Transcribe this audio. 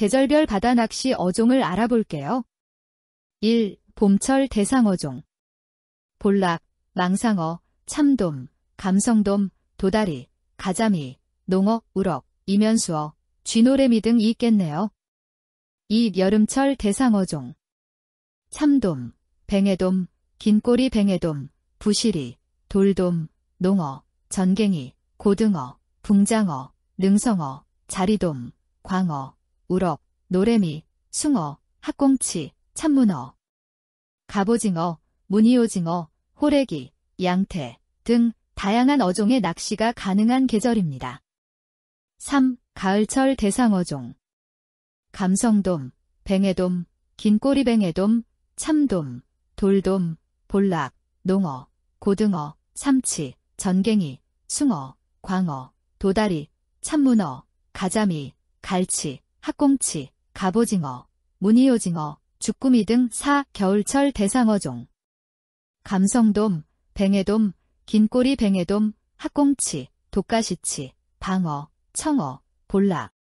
계절별 바다 낚시 어종을 알아볼게요. 1. 봄철 대상어종 볼락, 망상어, 참돔, 감성돔, 도다리, 가자미, 농어, 우럭, 이면수어, 쥐노래미 등이 있겠네요. 2. 여름철 대상어종 참돔, 뱅에돔, 긴꼬리 뱅에돔, 부시리, 돌돔, 농어, 전갱이, 고등어, 붕장어, 능성어, 자리돔, 광어, 우럭, 노래미, 숭어, 학공치 참문어, 갑오징어, 무늬오징어, 호래기, 양태 등 다양한 어종의 낚시가 가능한 계절입니다. 3. 가을철 대상어종 감성돔, 뱅에돔, 긴꼬리뱅에돔, 참돔, 돌돔, 볼락, 농어, 고등어, 삼치, 전갱이, 숭어, 광어, 도다리, 참문어, 가자미, 갈치, 학꽁치, 갑오징어, 무늬오징어, 주꾸미 등 4. 겨울철 대상어종. 감성돔, 뱅에돔, 긴꼬리 뱅에돔, 학꽁치, 독가시치, 방어, 청어, 볼락.